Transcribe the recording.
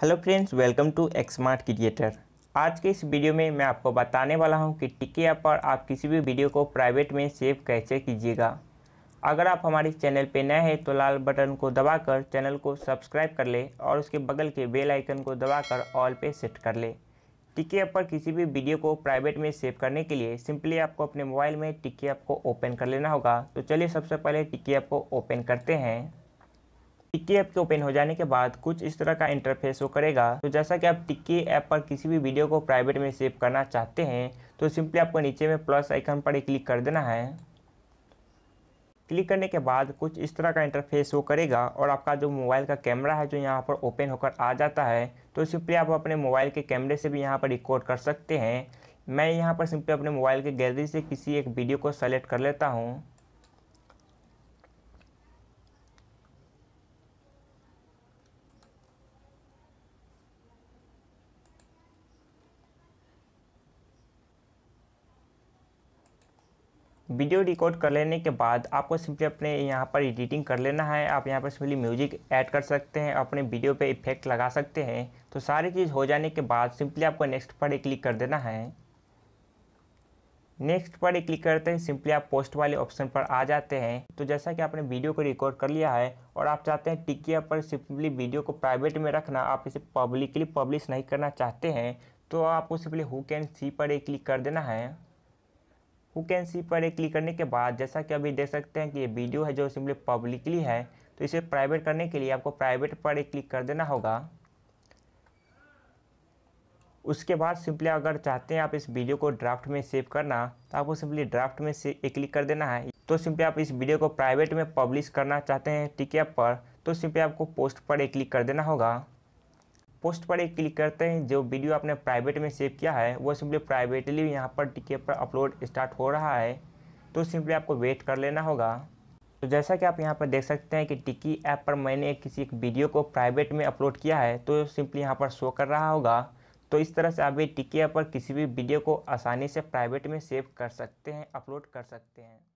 hello friends welcome to Xmart creator आज के इस वीडियो में मैं आपको बताने वाला हूं कि टिकी ऐप पर आप किसी भी वीडियो को प्राइवेट में सेव कैसे कीजिएगा अगर आप हमारे चैनल पर नए हैं तो लाल बटन को दबाकर चैनल को सब्सक्राइब कर ले और उसके बगल के बेल आइकन को दबाकर ऑल पे सेट कर ले टिकी ऐप पर किसी भी वीडियो को प्राइवेट में सेव करने के लिए सिंपली आपको अपने मोबाइल में टिकी ऐप को ओपन कर लेना होगा तो चलिए सबसे पहले टिकी ऐप को ओपन करते हैं टिक्की ऐप के ओपन हो जाने के बाद कुछ इस तरह का इंटरफेस वो करेगा तो जैसा कि आप टिक्की ऐप पर किसी भी वीडियो को प्राइवेट में सेव करना चाहते हैं तो सिंपली आपको नीचे में प्लस आइकन पर क्लिक कर देना है क्लिक करने के बाद कुछ इस तरह का इंटरफेस वो करेगा और आपका जो मोबाइल का कैमरा है जो यहाँ पर ओपन होकर आ जाता है तो सिंपली आप अपने मोबाइल के कैमरे से भी यहाँ पर रिकॉर्ड कर सकते हैं मैं यहाँ पर सिंपली अपने मोबाइल के गैलरी से किसी एक वीडियो को सेलेक्ट कर लेता हूँ वीडियो रिकॉर्ड कर लेने के बाद आपको सिंपली अपने यहाँ पर एडिटिंग कर लेना है आप यहाँ पर सिंपली म्यूजिक ऐड कर सकते हैं अपने वीडियो पे इफेक्ट लगा सकते हैं तो सारी चीज़ हो जाने के बाद सिंपली आपको नेक्स्ट पर क्लिक कर देना है नेक्स्ट पर क्लिक करते हैं सिंपली आप पोस्ट वाले ऑप्शन पर आ जाते हैं तो जैसा कि आपने वीडियो को रिकॉर्ड कर लिया है और आप चाहते हैं टिकिया पर सिंपली वीडियो को प्राइवेट में रखना आप इसे पब्लिकली पब्लिश नहीं करना चाहते हैं तो आपको सिंपली हु कैन सी पर क्लिक कर देना है हु कैन सी पर एक क्लिक करने के बाद जैसा कि अभी देख सकते हैं कि ये वीडियो है जो सिंपली पब्लिकली है तो इसे प्राइवेट करने के लिए आपको प्राइवेट पर एक क्लिक कर देना होगा उसके बाद सिंपली अगर चाहते हैं आप इस वीडियो को ड्राफ्ट में सेव करना तो आपको सिंपली ड्राफ्ट में से एक क्लिक कर देना है तो सिंपली आप इस वीडियो को प्राइवेट में पब्लिश करना चाहते हैं टिकैप पर तो सिंपली आपको पोस्ट पर एक क्लिक कर देना होगा पोस्ट पर एक क्लिक करते हैं जो वीडियो आपने प्राइवेट में सेव किया है वो सिंपली प्राइवेटली यहाँ पर टिके पर अपलोड स्टार्ट हो रहा है तो सिंपली आपको वेट कर लेना होगा तो जैसा कि आप यहाँ पर देख सकते हैं कि टिकी ऐप पर मैंने किसी एक वीडियो को प्राइवेट में अपलोड किया है तो सिंपली यहाँ पर शो कर रहा होगा तो इस तरह से आप भी टिकी ऐप पर किसी भी वीडियो को आसानी से प्राइवेट में सेव कर सकते हैं अपलोड कर सकते हैं